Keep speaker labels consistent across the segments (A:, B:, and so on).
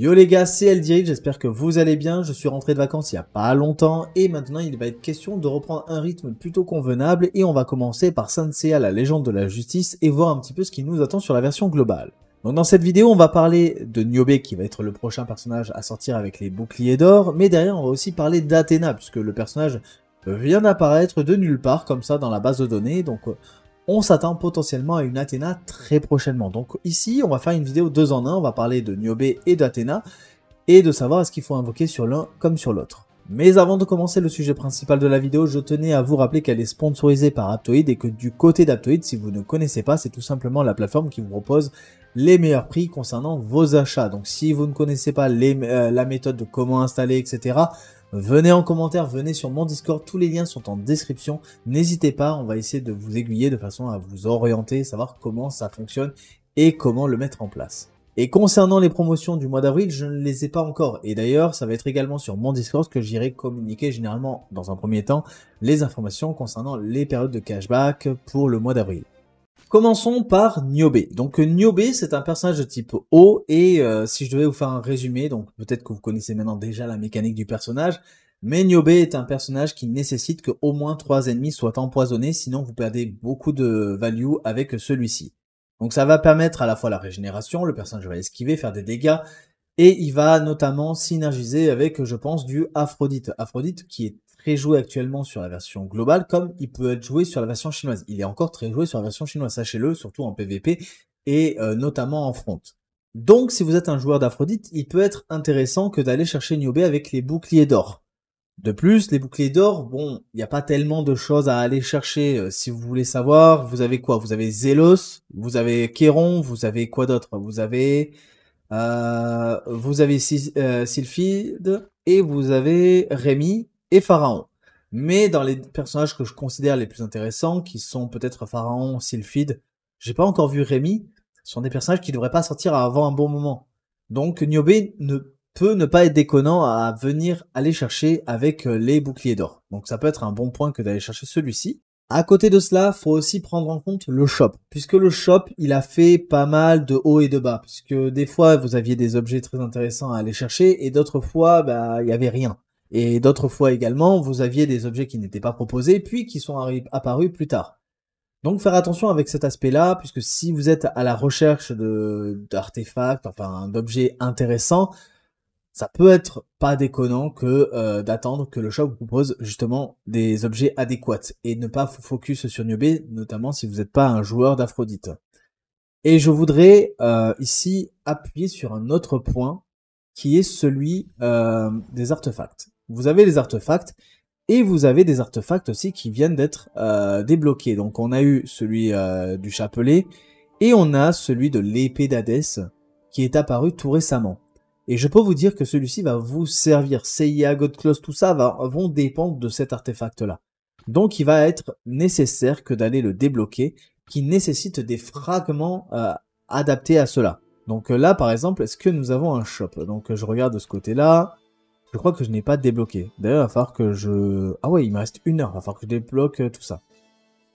A: Yo les gars, c'est Eldiri, j'espère que vous allez bien. Je suis rentré de vacances il y a pas longtemps et maintenant il va être question de reprendre un rythme plutôt convenable et on va commencer par Saint la légende de la justice et voir un petit peu ce qui nous attend sur la version globale. Donc dans cette vidéo, on va parler de Niobe qui va être le prochain personnage à sortir avec les boucliers d'or, mais derrière on va aussi parler d'Athéna puisque le personnage vient d'apparaître de nulle part comme ça dans la base de données, donc euh, on s'attend potentiellement à une Athéna très prochainement. Donc ici, on va faire une vidéo deux en un, on va parler de Niobe et d'Athéna, et de savoir ce qu'il faut invoquer sur l'un comme sur l'autre. Mais avant de commencer le sujet principal de la vidéo, je tenais à vous rappeler qu'elle est sponsorisée par Aptoid et que du côté d'Aptoid, si vous ne connaissez pas, c'est tout simplement la plateforme qui vous propose les meilleurs prix concernant vos achats. Donc si vous ne connaissez pas euh, la méthode de comment installer, etc., venez en commentaire, venez sur mon Discord, tous les liens sont en description. N'hésitez pas, on va essayer de vous aiguiller de façon à vous orienter, savoir comment ça fonctionne et comment le mettre en place. Et concernant les promotions du mois d'avril, je ne les ai pas encore. Et d'ailleurs, ça va être également sur mon Discord que j'irai communiquer généralement, dans un premier temps, les informations concernant les périodes de cashback pour le mois d'avril. Commençons par Niobe. Donc euh, Niobe, c'est un personnage de type O. et euh, si je devais vous faire un résumé, donc peut-être que vous connaissez maintenant déjà la mécanique du personnage, mais Niobe est un personnage qui nécessite que au moins trois ennemis soient empoisonnés, sinon vous perdez beaucoup de value avec celui-ci. Donc ça va permettre à la fois la régénération, le personnage va esquiver, faire des dégâts, et il va notamment synergiser avec, je pense, du Aphrodite. Aphrodite qui est très joué actuellement sur la version globale, comme il peut être joué sur la version chinoise. Il est encore très joué sur la version chinoise, sachez-le, surtout en PvP et euh, notamment en front. Donc, si vous êtes un joueur d'Aphrodite, il peut être intéressant que d'aller chercher Niobe avec les boucliers d'or. De plus, les boucliers d'or, bon, il n'y a pas tellement de choses à aller chercher. Euh, si vous voulez savoir, vous avez quoi Vous avez Zelos, vous avez Kéron, vous avez quoi d'autre Vous avez euh, vous avez Sylphide euh, et vous avez Rémi et Pharaon. Mais dans les personnages que je considère les plus intéressants, qui sont peut-être Pharaon, Sylphide, j'ai pas encore vu Rémi, ce sont des personnages qui devraient pas sortir avant un bon moment. Donc Niobe ne peut ne pas être déconnant à venir aller chercher avec euh, les boucliers d'or. Donc ça peut être un bon point que d'aller chercher celui-ci. À côté de cela, faut aussi prendre en compte le shop, puisque le shop, il a fait pas mal de hauts et de bas, puisque des fois, vous aviez des objets très intéressants à aller chercher, et d'autres fois, bah, il y avait rien. Et d'autres fois également, vous aviez des objets qui n'étaient pas proposés, puis qui sont apparus plus tard. Donc faire attention avec cet aspect-là, puisque si vous êtes à la recherche d'artefacts, enfin d'objets intéressants, ça peut être pas déconnant que euh, d'attendre que le shop vous propose justement des objets adéquats et ne pas focus sur Niobe, notamment si vous n'êtes pas un joueur d'Aphrodite. Et je voudrais euh, ici appuyer sur un autre point qui est celui euh, des artefacts. Vous avez les artefacts et vous avez des artefacts aussi qui viennent d'être débloqués. Donc on a eu celui du chapelet et on a celui de l'épée d'Hadès qui est apparu tout récemment. Et je peux vous dire que celui-ci va vous servir. CIA, God Close, tout ça va, vont dépendre de cet artefact-là. Donc il va être nécessaire que d'aller le débloquer, qui nécessite des fragments euh, adaptés à cela. Donc euh, là, par exemple, est-ce que nous avons un shop Donc je regarde de ce côté-là. Je crois que je n'ai pas débloqué. D'ailleurs, il va falloir que je... Ah ouais, il me reste une heure. Il va falloir que je débloque euh, tout ça.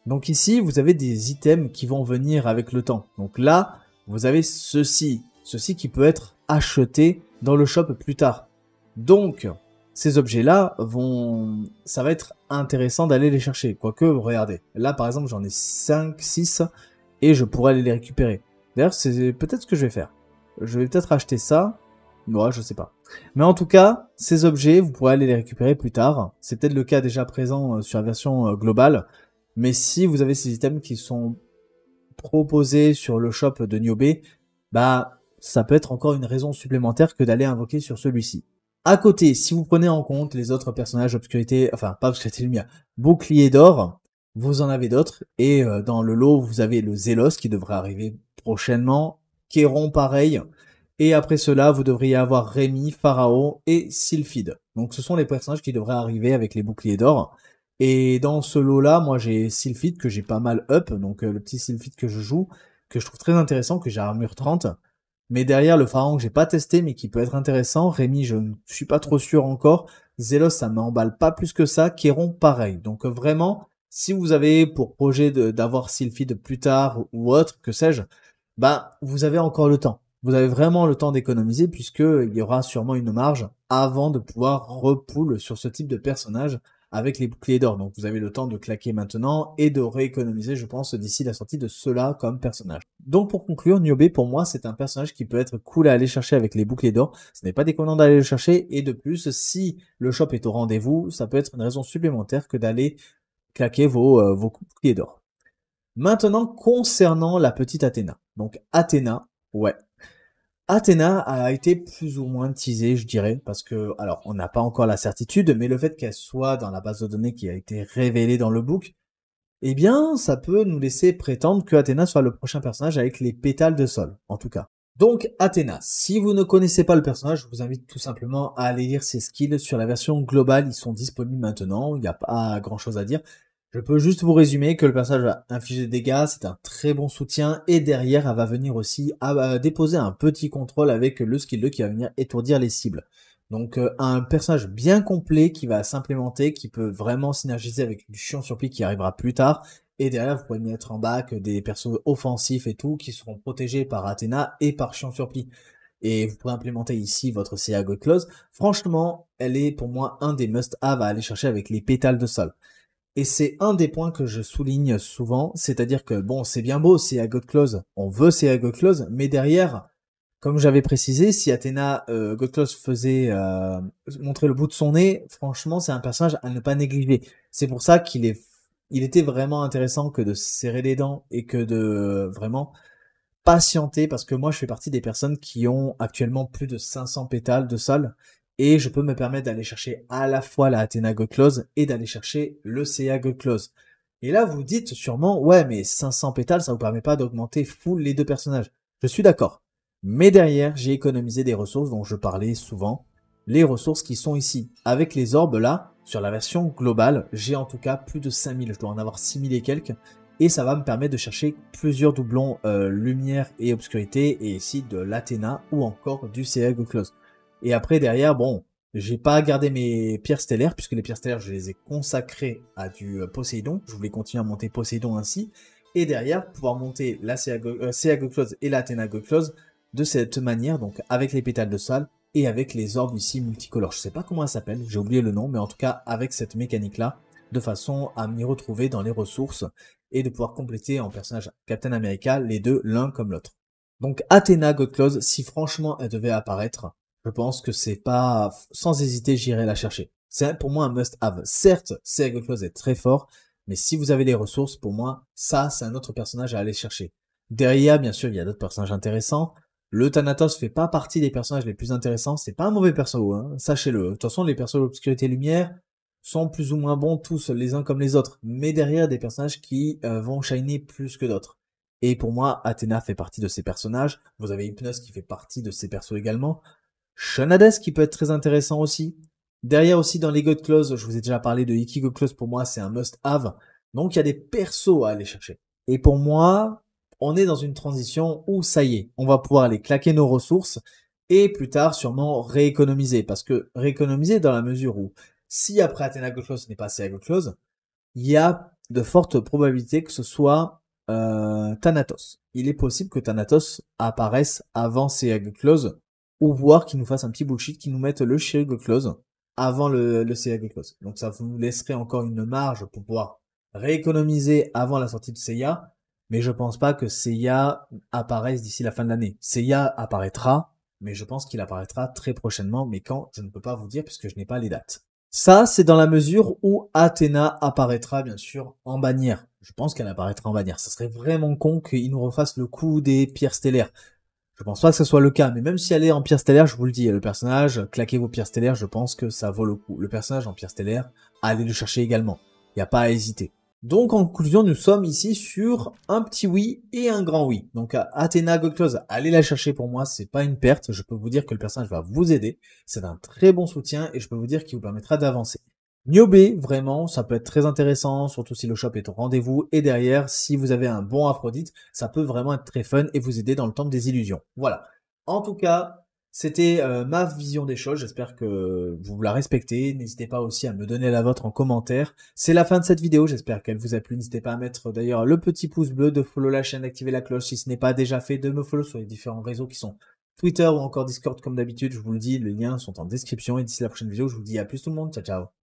A: Donc ici, vous avez des items qui vont venir avec le temps. Donc là, vous avez ceci. Ceci qui peut être acheter dans le shop plus tard. Donc, ces objets-là vont, ça va être intéressant d'aller les chercher. Quoique, regardez, là par exemple j'en ai 5, 6 et je pourrais aller les récupérer. D'ailleurs, c'est peut-être ce que je vais faire. Je vais peut-être acheter ça. Moi, ouais, je sais pas. Mais en tout cas, ces objets, vous pourrez aller les récupérer plus tard. C'est peut-être le cas déjà présent euh, sur la version euh, globale. Mais si vous avez ces items qui sont proposés sur le shop de Niobe, bah, ça peut être encore une raison supplémentaire que d'aller invoquer sur celui-ci. À côté, si vous prenez en compte les autres personnages obscurité, enfin pas obscurité lumière, bouclier d'or, vous en avez d'autres, et euh, dans le lot, vous avez le Zélos qui devrait arriver prochainement, Kéron pareil, et après cela, vous devriez avoir Rémi, Pharaon et Sylphide. Donc ce sont les personnages qui devraient arriver avec les boucliers d'or. Et dans ce lot-là, moi j'ai Sylphide que j'ai pas mal up, donc euh, le petit Sylphide que je joue, que je trouve très intéressant, que j'ai armure 30, mais derrière, le pharaon que j'ai pas testé, mais qui peut être intéressant, Rémi, je ne suis pas trop sûr encore. Zelos, ça m'emballe pas plus que ça. Kéron, pareil. Donc euh, vraiment, si vous avez pour projet d'avoir Sylphide de plus tard ou autre, que sais-je, bah, vous avez encore le temps. Vous avez vraiment le temps d'économiser puisqu'il y aura sûrement une marge avant de pouvoir repoule sur ce type de personnage avec les boucliers d'or. Donc vous avez le temps de claquer maintenant et de rééconomiser, je pense, d'ici la sortie de cela comme personnage. Donc pour conclure, Niobe pour moi c'est un personnage qui peut être cool à aller chercher avec les boucliers d'or. Ce n'est pas déconnant d'aller le chercher et de plus, si le shop est au rendez-vous, ça peut être une raison supplémentaire que d'aller claquer vos, euh, vos boucliers d'or. Maintenant concernant la petite Athéna. Donc Athéna, ouais, Athéna a été plus ou moins teasée, je dirais, parce que, alors, on n'a pas encore la certitude, mais le fait qu'elle soit dans la base de données qui a été révélée dans le book, eh bien, ça peut nous laisser prétendre que soit le prochain personnage avec les pétales de sol, en tout cas. Donc, Athéna, si vous ne connaissez pas le personnage, je vous invite tout simplement à aller lire ses skills sur la version globale, ils sont disponibles maintenant, il n'y a pas grand chose à dire. Je peux juste vous résumer que le personnage va infliger des dégâts, c'est un très bon soutien, et derrière, elle va venir aussi ah bah, déposer un petit contrôle avec le skill 2 qui va venir étourdir les cibles. Donc euh, un personnage bien complet qui va s'implémenter, qui peut vraiment synergiser avec du chiant sur qui arrivera plus tard. Et derrière, vous pouvez mettre en bac des persos offensifs et tout, qui seront protégés par Athéna et par chiant sur et vous pouvez implémenter ici votre CA Close. Franchement, elle est pour moi un des must-have à aller chercher avec les pétales de sol. Et c'est un des points que je souligne souvent, c'est-à-dire que bon, c'est bien beau, c'est à God on veut c'est à God mais derrière, comme j'avais précisé, si Athéna euh, faisait euh, montrer le bout de son nez, franchement, c'est un personnage à ne pas négliger. C'est pour ça qu'il est, il était vraiment intéressant que de serrer les dents et que de vraiment patienter parce que moi je fais partie des personnes qui ont actuellement plus de 500 pétales de sol et je peux me permettre d'aller chercher à la fois la Athena Go et d'aller chercher le CA Close. Et là, vous dites sûrement, ouais, mais 500 pétales, ça vous permet pas d'augmenter full les deux personnages. Je suis d'accord. Mais derrière, j'ai économisé des ressources dont je parlais souvent, les ressources qui sont ici. Avec les orbes là, sur la version globale, j'ai en tout cas plus de 5000, je dois en avoir 6000 et quelques, et ça va me permettre de chercher plusieurs doublons euh, lumière et obscurité, et ici de l'Athéna ou encore du CA Go et après, derrière, bon, j'ai pas gardé mes pierres stellaires, puisque les pierres stellaires, je les ai consacrées à du euh, Poséidon. Je voulais continuer à monter Poséidon ainsi. Et derrière, pouvoir monter la Céagoclose euh, et la Goclose de cette manière, donc avec les pétales de salle et avec les orbes ici multicolores. Je sais pas comment ça s'appelle, j'ai oublié le nom, mais en tout cas avec cette mécanique-là, de façon à m'y retrouver dans les ressources et de pouvoir compléter en personnage Captain America les deux l'un comme l'autre. Donc Athena Godclose, si franchement elle devait apparaître, je pense que c'est pas, sans hésiter, j'irai la chercher. C'est pour moi un must-have. Certes, c'est est très fort, mais si vous avez les ressources, pour moi, ça, c'est un autre personnage à aller chercher. Derrière, bien sûr, il y a d'autres personnages intéressants. Le Thanatos fait pas partie des personnages les plus intéressants. C'est pas un mauvais perso, hein, sachez-le. De toute façon, les persos de lumière sont plus ou moins bons tous, les uns comme les autres. Mais derrière, des personnages qui euh, vont shiner plus que d'autres. Et pour moi, Athéna fait partie de ces personnages. Vous avez Hypnos qui fait partie de ces persos également. Shunades qui peut être très intéressant aussi. Derrière aussi dans les God Clause, je vous ai déjà parlé de Ikigo Clause, pour moi c'est un must-have. Donc il y a des persos à aller chercher. Et pour moi, on est dans une transition où ça y est, on va pouvoir aller claquer nos ressources et plus tard sûrement rééconomiser. Parce que rééconomiser dans la mesure où si après Athena God n'est pas assez à il y a de fortes probabilités que ce soit euh, Thanatos. Il est possible que Thanatos apparaisse avant ces Close ou voir qu'ils nous fassent un petit bullshit, qu'ils nous mette le Shield Close avant le, le Seiya Close. Donc ça vous laisserait encore une marge pour pouvoir rééconomiser avant la sortie de Seiya, mais je pense pas que Seiya apparaisse d'ici la fin de l'année. Seiya apparaîtra, mais je pense qu'il apparaîtra très prochainement, mais quand, je ne peux pas vous dire puisque je n'ai pas les dates. Ça, c'est dans la mesure où Athéna apparaîtra, bien sûr, en bannière. Je pense qu'elle apparaîtra en bannière. Ça serait vraiment con qu'ils nous refasse le coup des pierres stellaires. Je pense pas que ce soit le cas, mais même si elle est en pierre stellaire, je vous le dis, le personnage, claquez vos pierres stellaires, je pense que ça vaut le coup. Le personnage en pierre stellaire, allez le chercher également. Il n'y a pas à hésiter. Donc en conclusion, nous sommes ici sur un petit oui et un grand oui. Donc Athéna Goclose, allez la chercher pour moi, c'est pas une perte. Je peux vous dire que le personnage va vous aider. C'est un très bon soutien et je peux vous dire qu'il vous permettra d'avancer. Niobe vraiment, ça peut être très intéressant, surtout si le shop est au rendez-vous. Et derrière, si vous avez un bon Aphrodite, ça peut vraiment être très fun et vous aider dans le temps des illusions. Voilà. En tout cas, c'était euh, ma vision des choses. J'espère que vous la respectez. N'hésitez pas aussi à me donner la vôtre en commentaire. C'est la fin de cette vidéo. J'espère qu'elle vous a plu. N'hésitez pas à mettre d'ailleurs le petit pouce bleu, de follow la chaîne, d'activer la cloche si ce n'est pas déjà fait, de me follow sur les différents réseaux qui sont Twitter ou encore Discord comme d'habitude. Je vous le dis, les liens sont en description. Et d'ici la prochaine vidéo, je vous dis à plus tout le monde. Ciao, ciao.